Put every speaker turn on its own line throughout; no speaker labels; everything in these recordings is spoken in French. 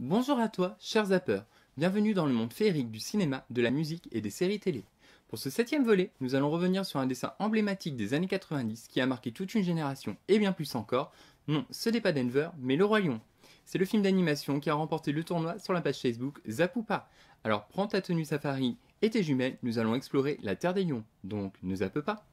Bonjour à toi, cher zappeurs. Bienvenue dans le monde féerique du cinéma, de la musique et des séries télé. Pour ce septième volet, nous allons revenir sur un dessin emblématique des années 90 qui a marqué toute une génération et bien plus encore. Non, ce n'est pas Denver, mais Le Roi Lion. C'est le film d'animation qui a remporté le tournoi sur la page Facebook Zapoupa. Alors prends ta tenue safari et tes jumelles, nous allons explorer la Terre des Lions. Donc ne zappe pas.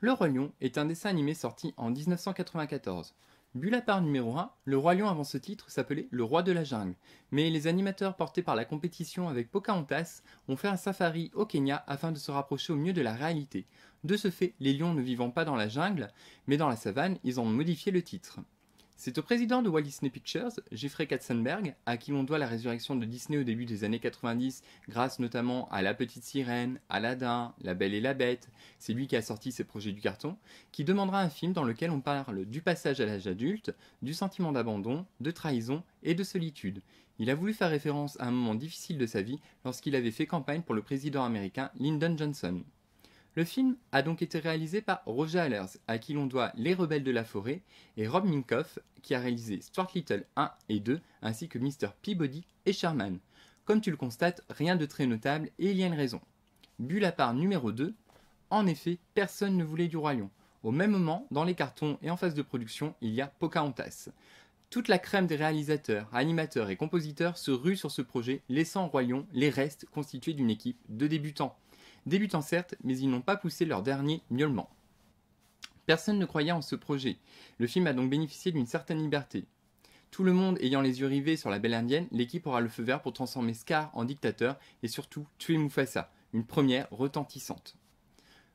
Le Roi Lion est un dessin animé sorti en 1994. Bu part numéro 1, le Roi Lion avant ce titre s'appelait le Roi de la Jungle, mais les animateurs portés par la compétition avec Pocahontas ont fait un safari au Kenya afin de se rapprocher au mieux de la réalité. De ce fait, les lions ne vivant pas dans la jungle, mais dans la savane, ils ont modifié le titre. C'est au président de Walt Disney Pictures, Jeffrey Katzenberg, à qui l'on doit la résurrection de Disney au début des années 90, grâce notamment à La Petite Sirène, Aladdin, La Belle et la Bête, c'est lui qui a sorti ses projets du carton, qui demandera un film dans lequel on parle du passage à l'âge adulte, du sentiment d'abandon, de trahison et de solitude. Il a voulu faire référence à un moment difficile de sa vie lorsqu'il avait fait campagne pour le président américain Lyndon Johnson. Le film a donc été réalisé par Roger Allers, à qui l'on doit Les Rebelles de la Forêt, et Rob Minkoff, qui a réalisé Stuart Little 1 et 2, ainsi que Mr. Peabody et Sherman. Comme tu le constates, rien de très notable, et il y a une raison. Bulle à part numéro 2, en effet, personne ne voulait du Roi Au même moment, dans les cartons et en phase de production, il y a Pocahontas. Toute la crème des réalisateurs, animateurs et compositeurs se rue sur ce projet, laissant Royon les restes constitués d'une équipe de débutants. Débutant certes, mais ils n'ont pas poussé leur dernier miaulement. Personne ne croyait en ce projet. Le film a donc bénéficié d'une certaine liberté. Tout le monde ayant les yeux rivés sur la belle indienne, l'équipe aura le feu vert pour transformer Scar en dictateur et surtout tuer Mufasa, une première retentissante.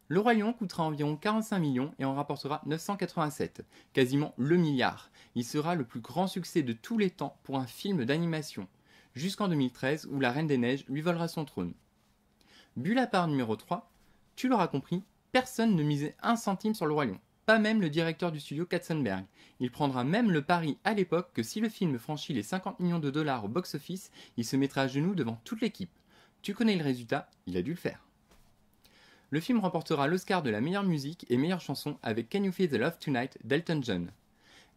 Le Royaume coûtera environ 45 millions et en rapportera 987, quasiment le milliard. Il sera le plus grand succès de tous les temps pour un film d'animation, jusqu'en 2013 où La Reine des Neiges lui volera son trône. Bulle à part numéro 3, tu l'auras compris, personne ne misait un centime sur le Royaume, pas même le directeur du studio Katzenberg. Il prendra même le pari à l'époque que si le film franchit les 50 millions de dollars au box-office, il se mettra à genoux devant toute l'équipe. Tu connais le résultat, il a dû le faire. Le film remportera l'Oscar de la meilleure musique et meilleure chanson avec Can You Feel the Love Tonight d'Elton John.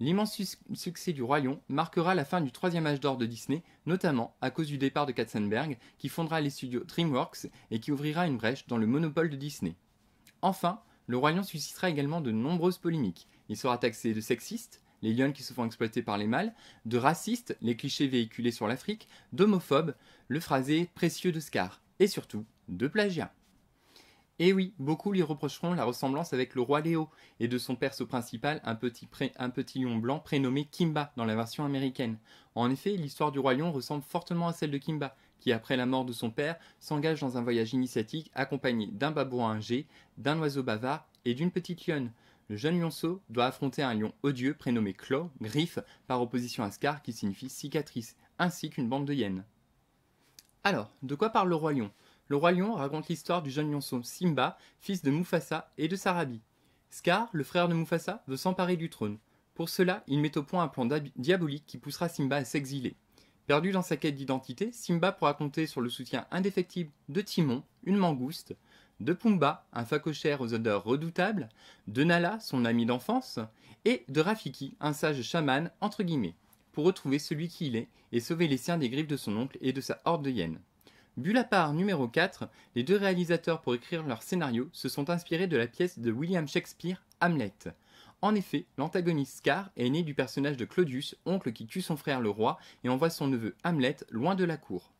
L'immense succès du Roi marquera la fin du troisième âge d'or de Disney, notamment à cause du départ de Katzenberg, qui fondera les studios DreamWorks et qui ouvrira une brèche dans le monopole de Disney. Enfin, le Roi Lion suscitera également de nombreuses polémiques. Il sera taxé de sexiste, les lions qui se font exploiter par les mâles, de raciste, les clichés véhiculés sur l'Afrique, d'homophobes, le phrasé précieux de Scar, et surtout de plagiat. Eh oui, beaucoup lui reprocheront la ressemblance avec le roi Léo et de son perso principal, un petit, lion blanc prénommé Kimba dans la version américaine. En effet, l'histoire du roi lion ressemble fortement à celle de Kimba, qui après la mort de son père s'engage dans un voyage initiatique accompagné d'un babouin ingé, d'un oiseau bavard et d'une petite lionne. Le jeune lionceau doit affronter un lion odieux prénommé Claw, griffe, par opposition à Scar qui signifie cicatrice, ainsi qu'une bande de hyènes. Alors, de quoi parle le roi lion le roi lion raconte l'histoire du jeune lionceau Simba, fils de Mufasa et de Sarabi. Scar, le frère de Mufasa, veut s'emparer du trône. Pour cela, il met au point un plan diabolique qui poussera Simba à s'exiler. Perdu dans sa quête d'identité, Simba pourra compter sur le soutien indéfectible de Timon, une mangouste, de Pumba, un facochère aux odeurs redoutables, de Nala, son ami d'enfance, et de Rafiki, un sage chaman entre guillemets, pour retrouver celui qui il est et sauver les siens des griffes de son oncle et de sa horde de hyènes. Bulle à part numéro 4, les deux réalisateurs pour écrire leur scénario se sont inspirés de la pièce de William Shakespeare, Hamlet. En effet, l'antagoniste Scar est né du personnage de Claudius, oncle qui tue son frère le roi et envoie son neveu Hamlet loin de la cour.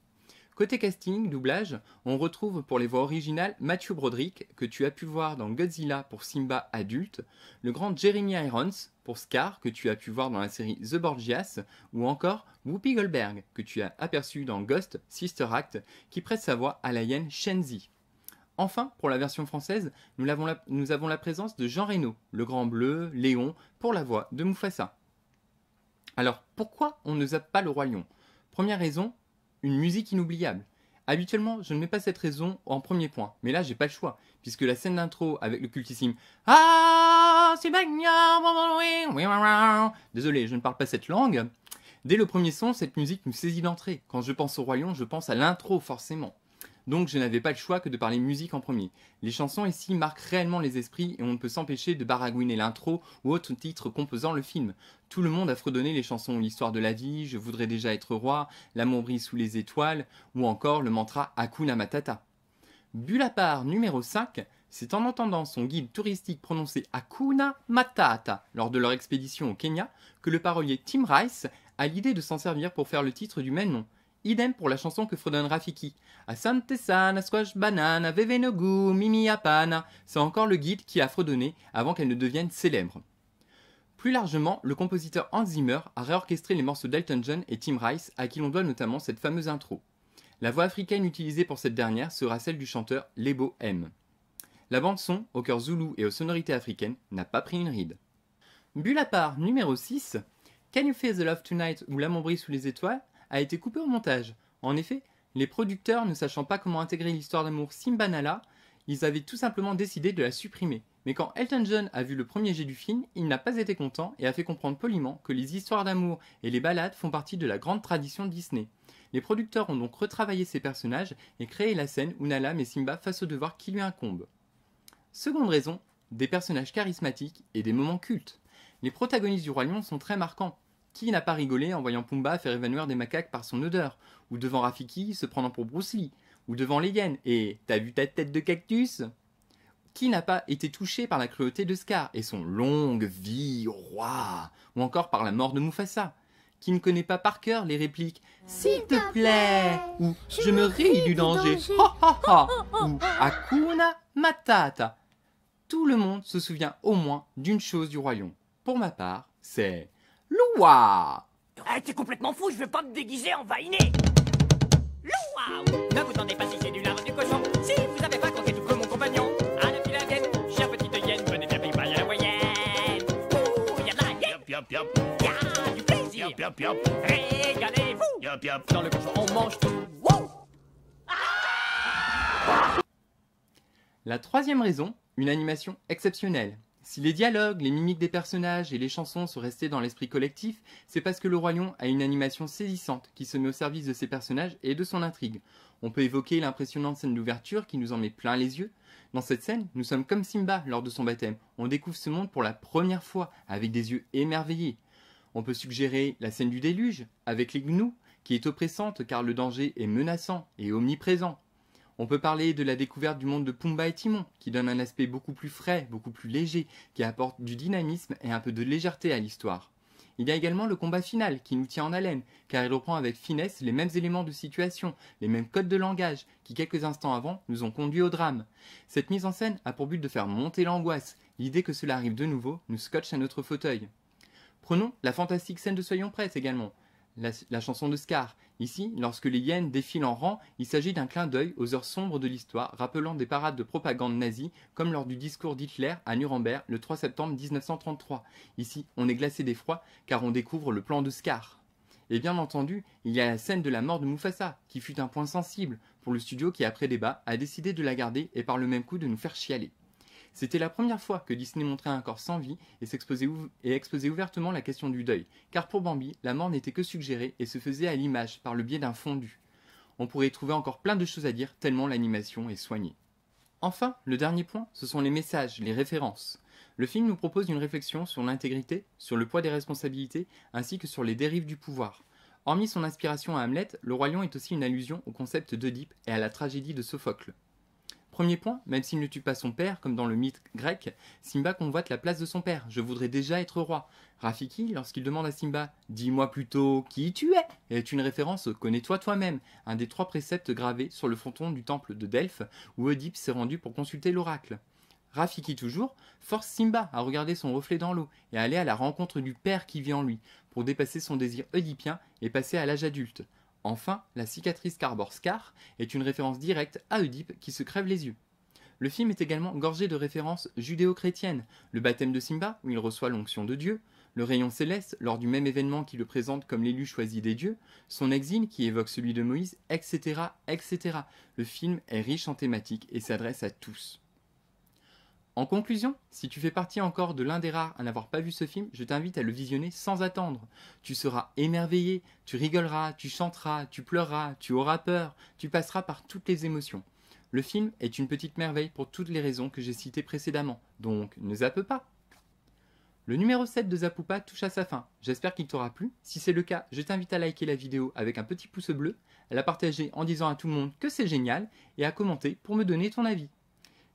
Côté casting, doublage, on retrouve pour les voix originales Matthew Broderick, que tu as pu voir dans Godzilla pour Simba adulte, le grand Jeremy Irons pour Scar, que tu as pu voir dans la série The Borgias, ou encore Whoopi Goldberg, que tu as aperçu dans Ghost Sister Act, qui prête sa voix à la hyène Shenzi. Enfin, pour la version française, nous avons la, nous avons la présence de Jean Reno, le grand bleu, Léon, pour la voix de Mufasa. Alors, pourquoi on ne zappe pas le roi lion Première raison, une musique inoubliable. Habituellement, je ne mets pas cette raison en premier point, mais là, j'ai pas le choix, puisque la scène d'intro avec le cultissime Ah, c'est Désolé, je ne parle pas cette langue. Dès le premier son, cette musique nous saisit d'entrée. Quand je pense au Royaume, je pense à l'intro, forcément donc je n'avais pas le choix que de parler musique en premier. Les chansons ici marquent réellement les esprits et on ne peut s'empêcher de baragouiner l'intro ou autres titres composant le film. Tout le monde a fredonné les chansons L'histoire de la vie, Je voudrais déjà être roi, L'amour brille sous les étoiles ou encore le mantra Hakuna Matata. Bulle numéro 5, c'est en entendant son guide touristique prononcer Hakuna Matata lors de leur expédition au Kenya que le parolier Tim Rice a l'idée de s'en servir pour faire le titre du même nom. Idem pour la chanson que fredonne Rafiki. Asante sana, squash banana, gu, mimi apana. C'est encore le guide qui a fredonné avant qu'elle ne devienne célèbre. Plus largement, le compositeur Hans Zimmer a réorchestré les morceaux d'Elton John et Tim Rice, à qui l'on doit notamment cette fameuse intro. La voix africaine utilisée pour cette dernière sera celle du chanteur Lebo M. La bande-son, au cœur zoulou et aux sonorités africaines, n'a pas pris une ride. Bulapart numéro 6, Can You Feel the Love Tonight ou l'amour brille sous les étoiles a été coupé au montage. En effet, les producteurs, ne sachant pas comment intégrer l'histoire d'amour Simba-Nala, ils avaient tout simplement décidé de la supprimer. Mais quand Elton John a vu le premier jet du film, il n'a pas été content et a fait comprendre poliment que les histoires d'amour et les balades font partie de la grande tradition Disney. Les producteurs ont donc retravaillé ces personnages et créé la scène où Nala met Simba face au devoir qui lui incombe. Seconde raison, des personnages charismatiques et des moments cultes. Les protagonistes du Roi Lion sont très marquants, qui n'a pas rigolé en voyant Pumba faire évanouir des macaques par son odeur Ou devant Rafiki se prenant pour Bruce Lee Ou devant les hyènes Et t'as vu ta tête de cactus Qui n'a pas été touché par la cruauté de Scar et son longue vie au roi Ou encore par la mort de Mufasa qui ne connaît pas par cœur les répliques S'il te plaît ou Je me ris du danger, ou Hakuna Matata. Tout le monde se souvient au moins d'une chose du royaume. Pour ma part, c'est Loua ah, T'es complètement fou, je veux pas me déguiser en vainé Loua Ne vous en pas si c'est du lard du cochon Si vous avez pas croqué tout comme mon compagnon À la file chère petite hyène, venez faire pas à la moyenne Ouh, y'a de la Yop, yop, du plaisir Yop, vous Dans le cochon, on mange tout wow la troisième raison, une animation exceptionnelle. Si les dialogues, les mimiques des personnages et les chansons sont restés dans l'esprit collectif, c'est parce que Le Roi a une animation saisissante qui se met au service de ses personnages et de son intrigue. On peut évoquer l'impressionnante scène d'ouverture qui nous en met plein les yeux. Dans cette scène, nous sommes comme Simba lors de son baptême. On découvre ce monde pour la première fois avec des yeux émerveillés. On peut suggérer la scène du déluge avec les gnous qui est oppressante car le danger est menaçant et omniprésent. On peut parler de la découverte du monde de Pumba et Timon, qui donne un aspect beaucoup plus frais, beaucoup plus léger, qui apporte du dynamisme et un peu de légèreté à l'histoire. Il y a également le combat final qui nous tient en haleine, car il reprend avec finesse les mêmes éléments de situation, les mêmes codes de langage, qui quelques instants avant nous ont conduits au drame. Cette mise en scène a pour but de faire monter l'angoisse, l'idée que cela arrive de nouveau nous scotche à notre fauteuil. Prenons la fantastique scène de Soyons Prêts également, la, chanson de Scar. Ici, lorsque les hyènes défilent en rang, il s'agit d'un clin d'œil aux heures sombres de l'histoire, rappelant des parades de propagande nazie, comme lors du discours d'Hitler à Nuremberg le 3 septembre 1933. Ici, on est glacé d'effroi, car on découvre le plan de Scar. Et bien entendu, il y a la scène de la mort de Mufasa, qui fut un point sensible pour le studio qui, après débat, a décidé de la garder et par le même coup de nous faire chialer. C'était la première fois que Disney montrait un corps sans vie et, exposait ouvertement la question du deuil, car pour Bambi, la mort n'était que suggérée et se faisait à l'image par le biais d'un fondu. On pourrait y trouver encore plein de choses à dire tellement l'animation est soignée. Enfin, le dernier point, ce sont les messages, les références. Le film nous propose une réflexion sur l'intégrité, sur le poids des responsabilités, ainsi que sur les dérives du pouvoir. Hormis son inspiration à Hamlet, Le Roi est aussi une allusion au concept d'Oedipe et à la tragédie de Sophocle. Premier point, même s'il ne tue pas son père, comme dans le mythe grec, Simba convoite la place de son père. Je voudrais déjà être roi. Rafiki, lorsqu'il demande à Simba Dis-moi plutôt qui tu es est une référence au Connais-toi toi-même, un des trois préceptes gravés sur le fronton du temple de Delphes, où Oedipe s'est rendu pour consulter l'oracle. Rafiki toujours force Simba à regarder son reflet dans l'eau et à aller à la rencontre du père qui vit en lui, pour dépasser son désir oedipien et passer à l'âge adulte. Enfin, la cicatrice Carbor Scar est une référence directe à Oedipe qui se crève les yeux. Le film est également gorgé de références judéo-chrétiennes, le baptême de Simba où il reçoit l'onction de Dieu, le rayon céleste lors du même événement qui le présente comme l'élu choisi des dieux, son exil qui évoque celui de Moïse, etc., etc. Le film est riche en thématiques et s'adresse à tous. En conclusion, si tu fais partie encore de l'un des rares à n'avoir pas vu ce film, je t'invite à le visionner sans attendre. Tu seras émerveillé, tu rigoleras, tu chanteras, tu pleureras, tu auras peur, tu passeras par toutes les émotions. Le film est une petite merveille pour toutes les raisons que j'ai citées précédemment, donc ne zappe pas. Le numéro 7 de Zapupa touche à sa fin, j'espère qu'il t'aura plu. Si c'est le cas, je t'invite à liker la vidéo avec un petit pouce bleu, à la partager en disant à tout le monde que c'est génial et à commenter pour me donner ton avis.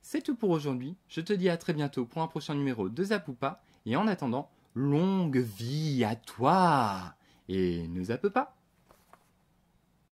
C'est tout pour aujourd'hui. Je te dis à très bientôt pour un prochain numéro de Zapoupa. Et en attendant, longue vie à toi Et ne zappe pas